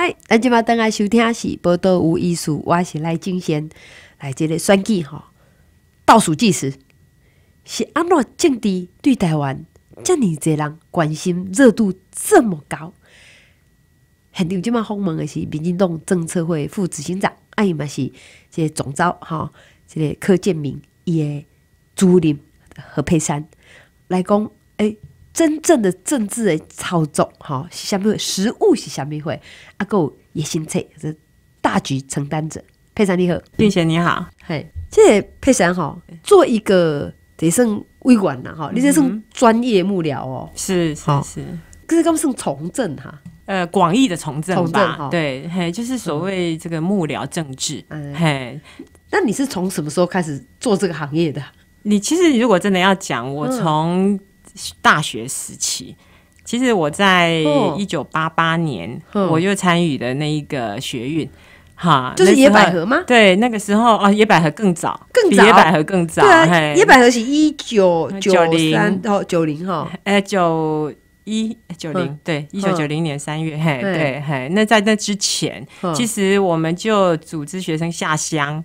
嗨，咱即马等下收听时，报道无意思，我是来进贤，来这个选举吼，倒数计时。是安怎政治对台湾遮尔济人关心，热度这么高？现场即马访问的是民进党政策会副执行长，伊嘛是这个总召哈，这个柯建伊的主任何佩珊来讲哎。真正的政治的操纵，哈，是虾米会？实务是虾米会？阿哥野心蔡，是大局承担者。佩珊你好，并且你好，嘿，这佩珊哈，做一个得胜微管了哈，你这是专业幕僚哦，是，是是，可是刚是从政哈，呃，广义的从政吧，对，嘿，就是所谓这个幕僚政治，嗯、嘿，那你是从什么时候开始做这个行业的？你其实如果真的要讲，我从。大学时期，其实我在一九八八年我就参与的那一个学运，哈，就是野百合吗？对，那个时候啊，野百合更早，更早，野百合更早，对啊，野百合是一九九零到九零哈，呃，九一九零，对，一九九零年三月，嘿，对，嘿，那在那之前，其实我们就组织学生下乡，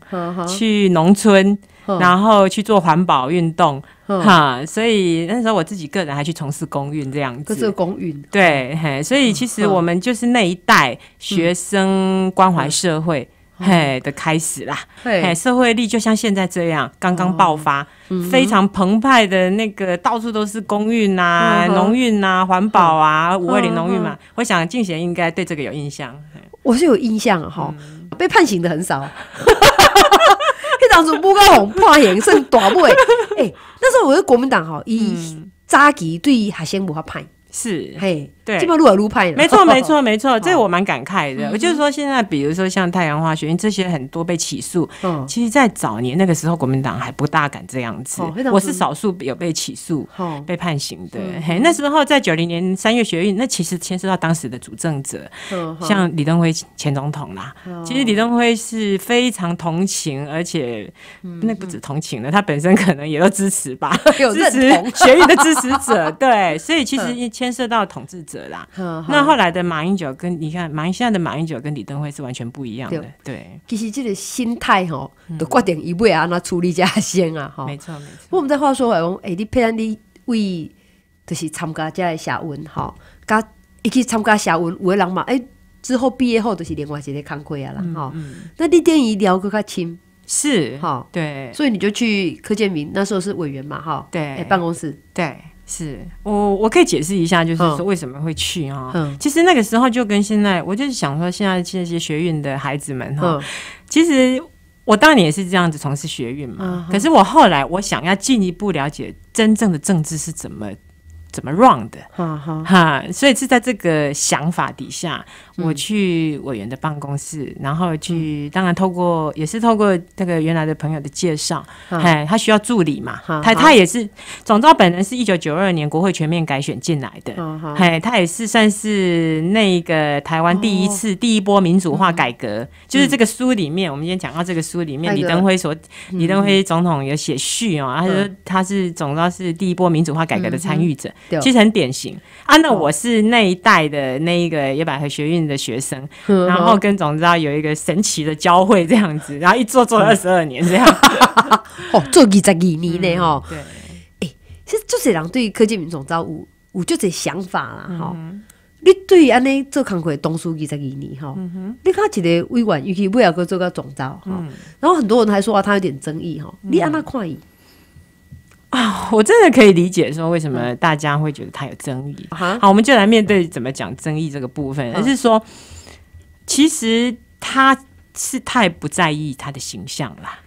去农村，然后去做环保运动。哈，所以那时候我自己个人还去从事公运这样子，这是公运对，嘿，所以其实我们就是那一代学生关怀社会嘿的开始啦，嘿，社会力就像现在这样刚刚爆发，非常澎湃的那个，到处都是公运啊、农运啊、环保啊、五二零农运嘛，我想静贤应该对这个有印象，我是有印象哈，被判刑的很少，你 当初不够红判刑是大不 哎。那时候我觉国民党哈以扎鸡对于海鲜无法判，是嘿。对，这么路而路派了。没错，没错，没错，这我蛮感慨的。我就是说，现在比如说像太阳花学院这些很多被起诉，嗯，其实，在早年那个时候，国民党还不大敢这样子。我是少数有被起诉、被判刑的。嘿，那时候在九零年三月学运，那其实牵涉到当时的主政者，像李登辉前总统啦。其实李登辉是非常同情，而且那不止同情了，他本身可能也都支持吧，支持学运的支持者。对，所以其实 牵涉到统治者。啦，那后来的马英九跟你看，马现在的马英九跟李登辉是完全不一样的。对，其实这个心态哈，都决定一位啊，那处理家先啊，哈，没错没错。我们再话说回来，哎，你配上你为就是参加这些下文哈，加一起参加下文有的人嘛，哎，之后毕业后就是另外一个看柜啊啦，哈。那你电影聊够较亲，是哈，对，所以你就去柯建明那时候是委员嘛哈，对，办公室对。是我我可以解释一下，就是说为什么会去哈？其实那个时候就跟现在，我就是想说现在这些学院的孩子们哈。其实我当年也是这样子从事学院嘛，可是我后来我想要进一步了解真正的政治是怎么怎么 run 的，哈哈，所以是在这个想法底下。我去委员的办公室，然后去，当然透过也是透过那个原来的朋友的介绍，哎，他需要助理嘛，他他也是，总召本人是一九九二年国会全面改选进来的，哎，他也是算是那个台湾第一次第一波民主化改革，就是这个书里面，我们今天讲到这个书里面，李登辉所李登辉总统有写序哦，他说他是总召是第一波民主化改革的参与者，其实很典型啊，那我是那一代的那一个野百合学院。的学生，然后跟总招有一个神奇的交汇这样子，然后一做做二十二年这样，哦，做二十二年呢哦，对，哎，其实就是人对于建明民总招有有就这想法啦哈，你对于安尼做康辉东书记十二年哈，你看一个微观，尤其不要哥做个总招哈，然后很多人还说啊，他有点争议哈，你安那看伊？啊，我真的可以理解说为什么大家会觉得他有争议。好，我们就来面对怎么讲争议这个部分，而是说，其实他是太不在意他的形象啦，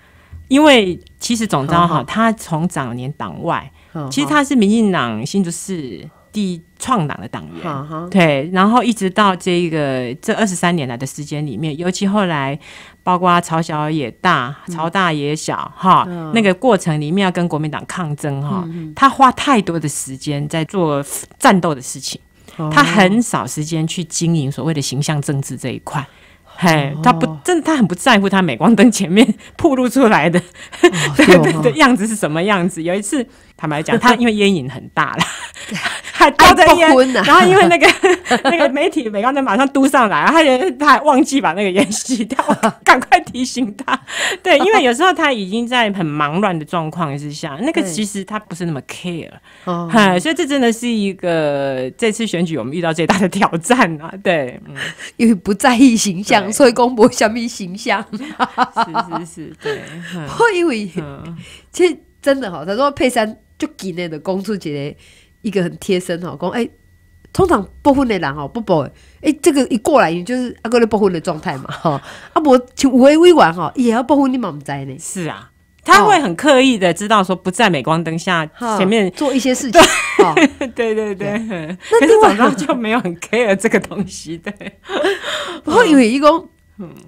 因为其实总招哈，他从早年党外，其实他是民进党新竹市。地创党的党员，对，然后一直到这个这二十三年来的时间里面，尤其后来包括曹小也大，曹大也小，哈，那个过程里面要跟国民党抗争，哈，他花太多的时间在做战斗的事情，他很少时间去经营所谓的形象政治这一块，嘿，他不，真的，他很不在乎他镁光灯前面暴 露出来 的样子是什么样子。有一次，坦白讲，他因为烟瘾很大了。都在烟，然后因为那个 那个媒体，每刚在马上嘟上来，他他忘记把那个烟吸掉，赶快提醒他。对，因为有时候他已经在很忙乱的状况之下，那个其实他不是那么 care，哈，所以这真的是一个这次选举我们遇到最大的挑战啊。对，因为不在意形象，所以公布小米形象，是是是，对。因为其实真的哈，他说佩珊就给那的公出去嘞。一个很贴身哈，讲哎，通常不婚的人哈不包哎，哎这个一过来你就是阿哥的不婚的状态嘛哈，阿 伯就微微玩哈，也要不婚你的不在呢。是啊，他会很刻意的知道说不在镁光灯下前面做一些事情。对对 对，可 是早上就没有很 care 这个东西的。我因为义工，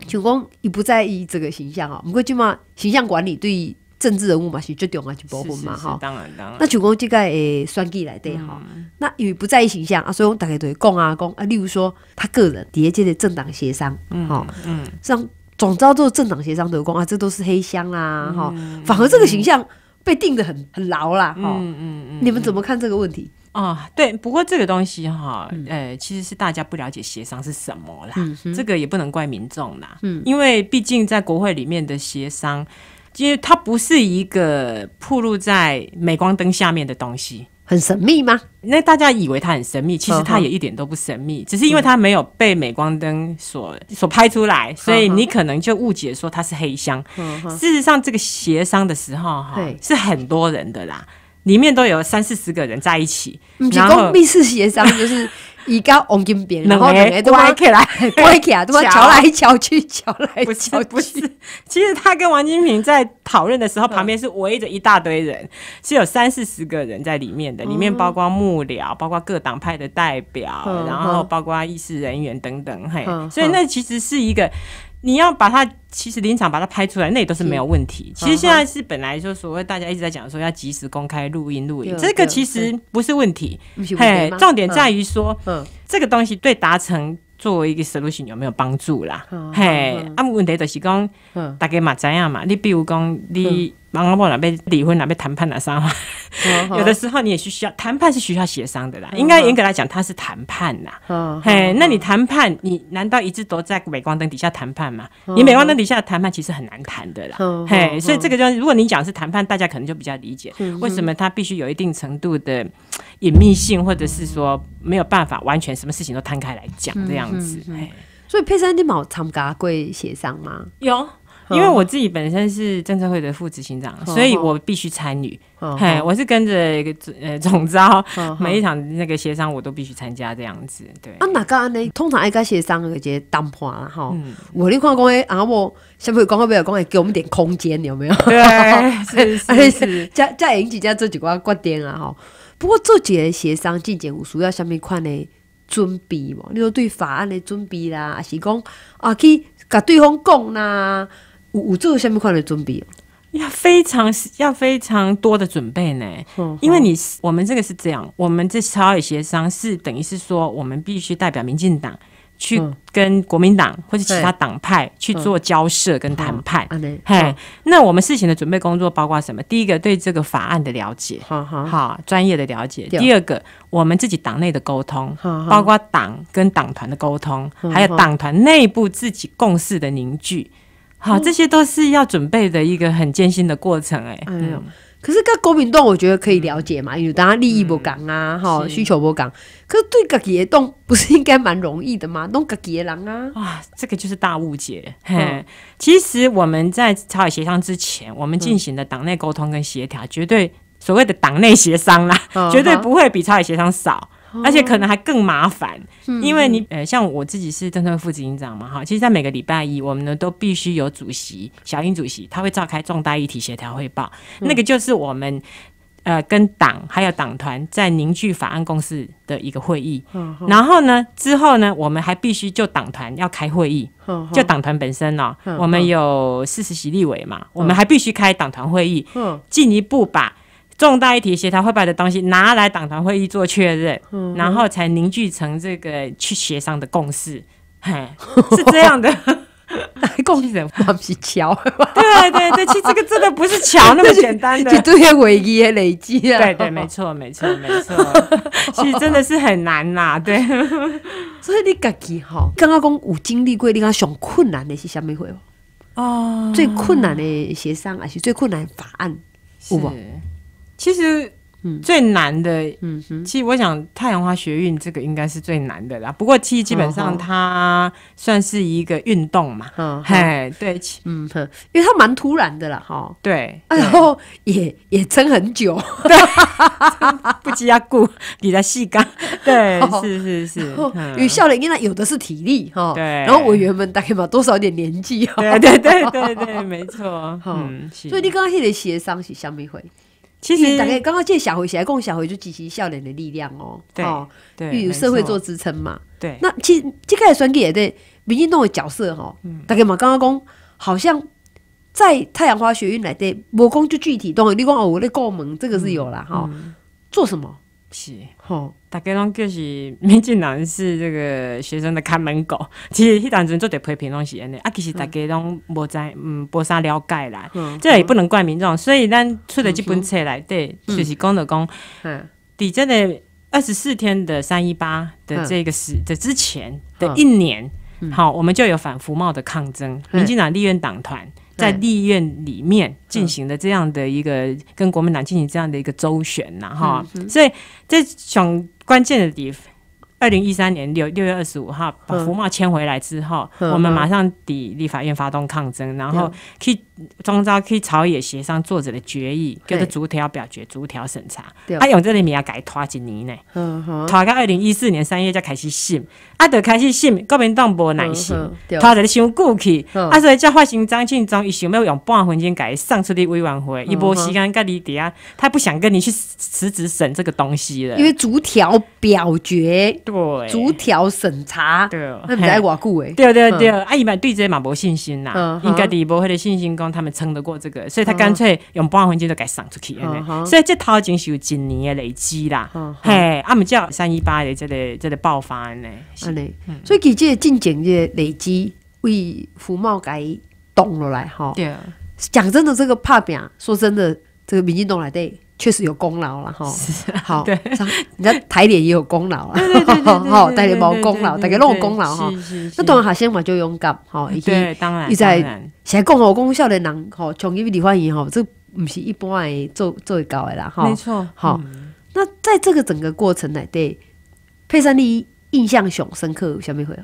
义公也不在意这个形象啊，我们过去嘛，形象管理对。政治人物嘛，是绝对要去保护嘛，哈。当当然然。那主公这个诶选举来对哈。那因为不在意形象啊，所以我们大概都会讲啊讲啊。例如说他个人底下间的政党协商，哈，嗯，像总遭到政党协商得光啊，这都是黑箱啦，哈。反而这个形象被定的很很牢啦，哈。嗯嗯嗯。你们怎么看这个问题啊？对，不过这个东西哈，呃，其实是大家不了解协商是什么啦。这个也不能怪民众啦，嗯，因为毕竟在国会里面的协商。因为它不是一个铺露在镁光灯下面的东西，很神秘吗？那大家以为它很神秘，其实它也一点都不神秘，只是因为它没有被镁光灯所所拍出来，所以你可能就误解说它是黑箱。事实上，这个协商的时候哈，是很多人的啦，里面都有三四十个人在一起，然后密室协商就是。以跟王金平，然后对不对？对起来，对 起来，对瞧来瞧去，瞧 来瞧去。其实他跟王金平在讨论的时候，旁边是围着一大堆人，是有三四十个人在里面的，里面包括幕僚，包括各党派的代表，然后包括议事人员等等，嘿。所以那其实是一个。你要把它，其实临场把它拍出来，那也都是没有问题。其实现在是本来就所谓大家一直在讲说要及时公开录音录影，这个其实不是问题。嘿，重点在于说，嗯，这个东西对达成作为一个 solution 有没有帮助啦？嘿，啊，问题就是讲，大家嘛知影嘛，你比如讲，你某某某那边离婚那边谈判那啥嘛。有的时候你也是需要谈判，是需要协商的啦。应该严格来讲，它是谈判呐。嘿，那你谈判，你难道一直都在镁光灯底下谈判吗？你镁光灯底下的谈判其实很难谈的啦。嘿，所以这个就如果你讲是谈判，大家可能就比较理解为什么他必须有一定程度的隐秘性，或者是说没有办法完全什么事情都摊开来讲这样子。所以佩珊，你冇堡参加过协商吗？有。因为我自己本身是政策会的副执行长，所以我必须参与。嘿，我是跟着一个呃总招，每一场那个协商我都必须参加这样子。对啊，哪个啊？你通常爱跟协商直些谈判啦，哈。我你看讲诶，阿我上面讲话不要讲诶，给我们点空间，有没有？对，是 是。加加引几家做几挂观点啊，哈。不过这几个协商进前无数要下面看的准备，无你说对法案的准备啦，是讲啊去甲对方讲啦。五做下面快的准备，要非常要非常多的准备呢。因为你我们这个是这样，我们这超越协商是等于是说，我们必须代表民进党去跟国民党或者其他党派去做交涉跟谈判。哎，那我们事情的准备工作包括什么？第一个对这个法案的了解，好好专业的了解；第二个，我们自己党内的沟通，包括党跟党团的沟通，还有党团内部自己共识的凝聚。好，这些都是要准备的一个很艰辛的过程，哎，哎呦，可是个公民动，我觉得可以了解嘛，因为大家利益不讲啊，哈，需求不讲。可是对个别的动不是应该蛮容易的吗？弄个别人啊，哇，这个就是大误解。嘿，其实我们在朝野协商之前，我们进行的党内沟通跟协调，绝对所谓的党内协商啦，绝对不会比朝野协商少。而且可能还更麻烦，因为你呃，像我自己是正副执行长嘛，哈，其实，在每个礼拜一，我们呢都必须有主席小英主席，他会召开重大议题协调汇报，那个就是我们呃跟党还有党团在凝聚法案共识的一个会议。然后呢，之后呢，我们还必须就党团要开会议，就党团本身呢，我们有四十席立委嘛，我们还必须开党团会议，进一步把。重大议题，协调会把的东西拿来党团会议做确认，然后才凝聚成这个去协商的共识。嘿，是这样的，共识不是桥。对对对，其实这个真的不是桥那么简单的，是都要会议的累积。对对，没错没错没错。其实真的是很难呐，对。所以你自己哈，刚刚讲我经历过，你讲想困难的是什么会哦？啊，最困难的协商还是最困难的法案，是不？其实，最难的，嗯，哼，其实我想太阳花学运这个应该是最难的啦。不过其实基本上它算是一个运动嘛，嗯，哎，对，嗯哼，因为它蛮突然的啦，哈，对，然后也也撑很久，不积啊，顾 你在细干，对，是是是，与笑脸，因为有的是体力，哈，对，然后委员们大概嘛多少有点年纪，哈，对对对对对，没错，哈，所以你刚刚是得协商是校民会。其实大概刚刚这小回起来，共小回就集齐笑脸的力量哦。对，对，有社会做支撑嘛。对，那其实这个选举也对民间那的角色哈，大概嘛，刚刚讲好像在太阳花学运来的魔公就具体，东西，你讲哦，我的够猛，这个是有了哈。做什么？是，吼，大家拢就是 民进党是这个学生的看门狗，其实迄当纯做得批评拢是安尼，啊，其实大家拢无在嗯无啥了解啦，这也不能怪民众，所以咱出的这本册来，对，就是讲的讲，嗯，地震的二十四天的三一八的这个时的之前的一年，好，我们就有反服贸的抗争，民进党立院党团。在立院里面进行的这样的一个跟国民党进行这样的一个周旋呐，哈，所以这种关键的地方，二零一三年六六月二十五号把福茂签回来之后，我们马上抵立法院发动抗争，然后去中招去朝野协商作者的决议，就是逐条表决、逐条审查。阿勇这里面要改拖几年呢？拖到二零一四年三月才开始信。啊，就开始信国民党无耐心，拖在咧想过去，啊，所以才发生张庆忠，伊想要用半分钟甲伊送出去委员会，伊无时间甲你底下，他不想跟你去辞职审这个东西了，因为逐条表决，对，逐条审查，对，而知还话古诶，对对对，啊，伊嘛对这个嘛无信心啦，应该底无迄个的信心讲他们撑得过这个，所以他干脆用半分钟就伊送出去，所以这前是有一年的累积啦，嘿，啊，们叫三一八的这个这个爆发呢。尼，所以给这近几年累积为福茂改动了来哈。对，讲真的，这个怕病，说真的，这个民进党来对，确实有功劳了哈。好，人家台联也有功劳了，哈，台联无功劳，大家拢有功劳哈。那当然，海鲜嘛就勇敢哈。对，当然，现在谁讲我讲，少年郎哈，从伊边离婚以哈，这唔是一般诶做做得到啦哈。没错，好，那在这个整个过程来对，佩珊第印象很深刻，小妹会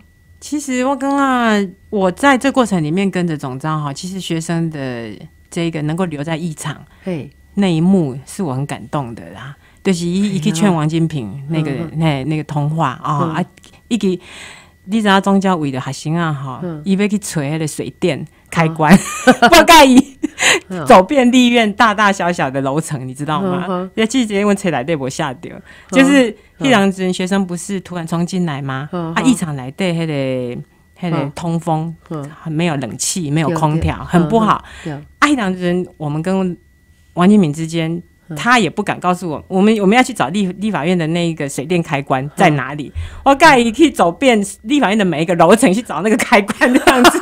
其实我刚刚我在这过程里面跟着总章哈，其实学生的这个能够留在一场，对那一幕是我很感动的啦，就是一一个劝王金平那个那那个通话啊啊一个。你知道中教为的学生啊，哈，伊要去吹迄个水电开关，不敢意走遍立院大大小小的楼层，你知道吗？那记者问车来对无下掉，就是一两个学生不是突然冲进来吗？啊，异常来对，迄个迄个通风没有冷气，没有空调，很不好。啊，一两个我们跟王建敏之间。他也不敢告诉我，我们我们要去找立立法院的那个水电开关在哪里。我盖一去走遍立法院的每一个楼层去找那个开关那样子。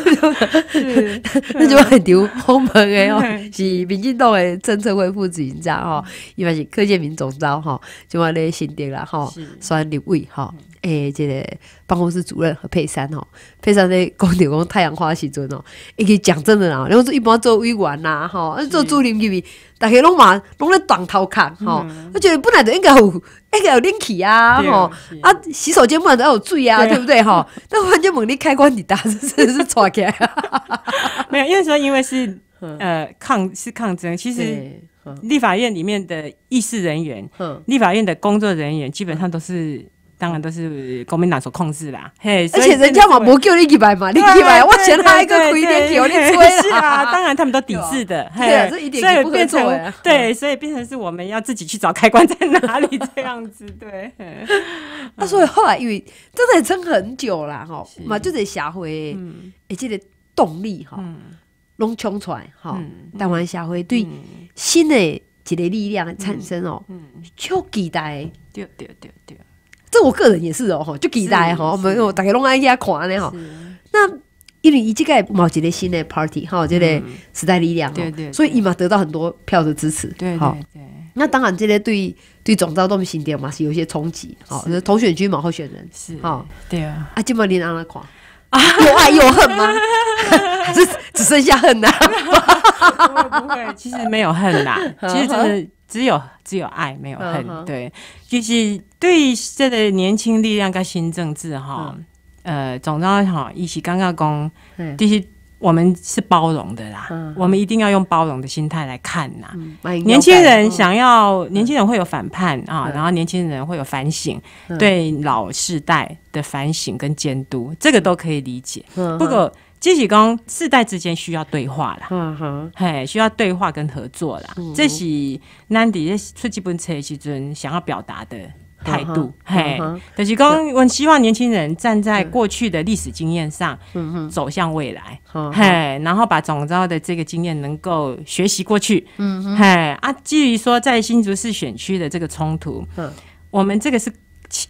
是，那就很丢后门诶哦，是民进党的政策维护执行长哦，一般是柯建铭总招哈，就话咧新店啦哈，算六位哈。诶，这个办公室主任和佩珊哦，佩珊在讲头讲太阳花阵吼，哦，去讲真的啦，然后说一般做维管呐哈，做主任入面，大家拢嘛拢咧挡头看哈。我觉得本来就应该有，应该有拎气啊哈，啊，洗手间本来都有水啊，对不对哈？但关键问你开关你打是是错开。没有，因为说因为是 呃抗是抗争，其实立法院里面的议事人员，立法院的工作人员基本上都是。当然都是国民党所控制啦，嘿，而且人家嘛不叫你去买嘛，你去买，我钱还一个亏点，叫你亏啦。当然他们都抵制的，对，这一点所以变成对，所以变成是我们要自己去找开关在哪里这样子，对。那 所以后来因为真的撑很久了哈，嘛就得下回，哎，这个动力哈，拢冲出来哈，但完下回对新的一个力量产生哦，嗯，超期待，对对对对。这我个人也是哦，哈，就期待哈，我们大家弄爱一看看嘞哈。那因为一这个某几个新的 party 哈，这得时代力量对对，所以立马得到很多票的支持，对对对。那当然这些对对总召这么新点嘛是有些冲击，好，是同选军嘛候选人是，好对啊。啊，金毛脸拿了款啊，又爱又恨吗？只 只剩下恨呐？不会，不会，其实没有恨呐，其实真的。只有只有爱没有恨，对，就是对这个年轻力量跟新政治哈，呃，总之哈，一起刚要攻，就是我们是包容的啦，我们一定要用包容的心态来看呐。年轻人想要，年轻人会有反叛啊，然后年轻人会有反省，对老世代的反省跟监督，这个都可以理解。不过。即是讲，世代之间需要对话啦，嗯哼，嘿，需要对话跟合作了。这是 Nandy 在初车时阵想要表达的态度，嘿。但是讲，我希望年轻人站在过去的历史经验上，嗯、走向未来，嗯、嘿。然后把总招的这个经验能够学习过去，嗯嘿。啊，基于说在新竹市选区的这个冲突，嗯，我们这个是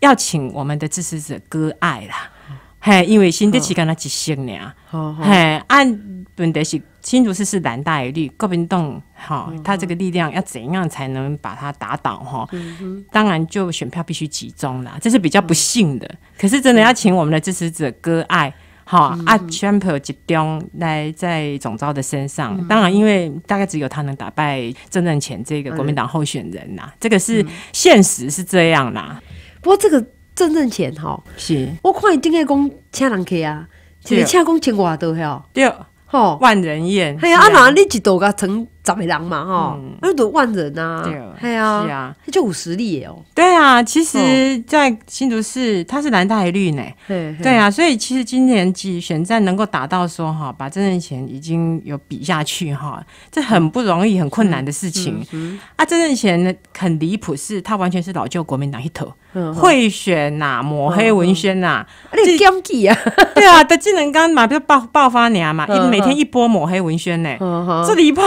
要请我们的支持者割爱啦。嘿，因为新德期间他只剩俩。嘿，按本的是新竹市是蓝大于绿国民党，哈，他这个力量要怎样才能把他打倒？哈，当然就选票必须集中啦，这是比较不幸的。可是真的要请我们的支持者割爱，哈，啊，全部集中来在总召的身上。当然，因为大概只有他能打败郑正泉这个国民党候选人呐，这个是现实是这样的。不过这个。挣挣钱吼。是，我看伊顶爱讲请人去啊，就实请讲千外都吼，对，吼万人宴。哎呀，阿哪你一道甲成？十个人嘛哈，那多万人呐，对啊，是啊，他就五十例哦。对啊，其实，在新竹市，他是蓝大绿呢。对对啊，所以其实今年几选战能够打到说哈，把真正钱已经有比下去哈，这很不容易、很困难的事情啊。真正呢，很离谱，是他完全是老旧国民党一头，贿选呐、抹黑文宣呐，而且奸计啊，对啊，他技能刚嘛，是爆爆发啊嘛，每天一波抹黑文宣呢，这离谱。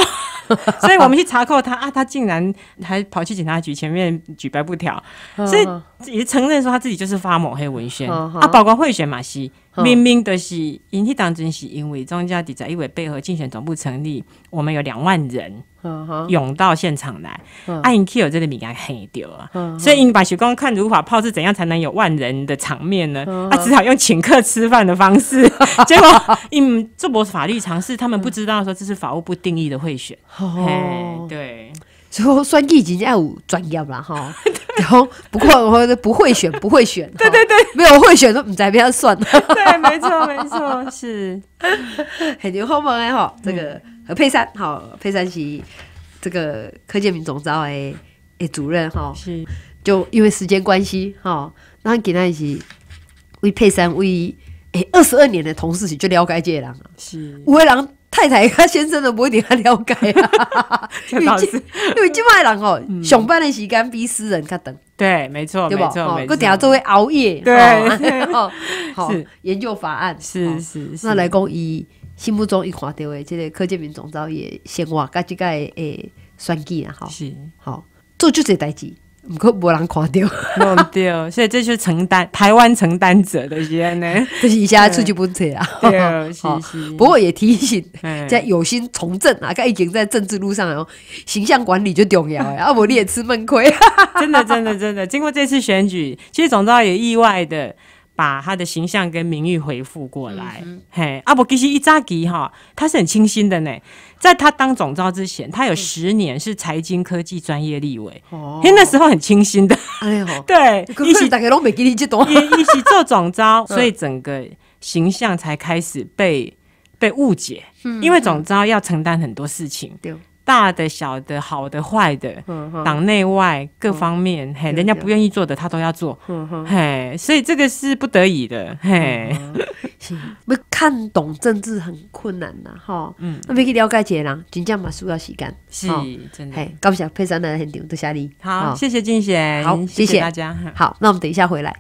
所以，我们去查扣他啊，他竟然还跑去警察局前面举白布条，所以。也承认说他自己就是发抹黑文宣，啊，包括贿选嘛，是明明的是引起当真是因为庄家的在议会背后竞选总部成立，我们有两万人涌到现场来，阿英 Kill 这个敏感黑掉啊，所以尹把学光看如法炮制怎样才能有万人的场面呢？他只好用请客吃饭的方式，结果尹这波法律尝试，他们不知道说这是法务部定义的贿选，哎，对。以算计人家有专业吧哈，然后不过我不会选，不会选，对对对，没有会选都唔知边样算。对，没错没错，是很牛后门哎吼，这个佩山好，佩山是这个柯建明总招哎哎主任哈，是，就因为时间关系哈，那给他一起为佩珊为哎二十二年的同事去就了解这人啊，是，为郎。太太，甲先生都不会对他了解啊。因为因为今摆人哦，上班的时间比私人，较等。对，没错，没错，我等下就会熬夜。对，好 研究法案，是是。那来讲，伊心目中一看这的，这个柯建明总招也先话，甲即个诶算计啊？好，好，做就个代志。唔可无人垮掉，弄掉，所以这就承担台湾承担者的责任呢。这一下出就不错啊。对，谢 不过也提醒，在有心从政啊，该已经在政治路上哦，形象管理就重要。啊，我你也吃闷亏。真的，真的，真的。经过这次选举，其实总之也意外的。把他的形象跟名誉回复过来，嗯、嘿，阿伯其实一扎吉哈，他是很清新的呢。在他当总召之前，他有十年是财经科技专业立委，哦、因为那时候很清新的，哎呦，对，一起大家都没给你激动，一起做总召，所以整个形象才开始被被误解，因为总召要承担很多事情。大的、小的、好的、坏的，党内外各方面，嘿，人家不愿意做的他都要做，嘿，所以这个是不得已的，嘿，是，没看懂政治很困难呐，哈，嗯，那没去了解解了，尽量把书要洗干，的，嘿，高不晓配三奶奶点多下力，好，谢谢金贤，好，谢谢大家，好，那我们等一下回来。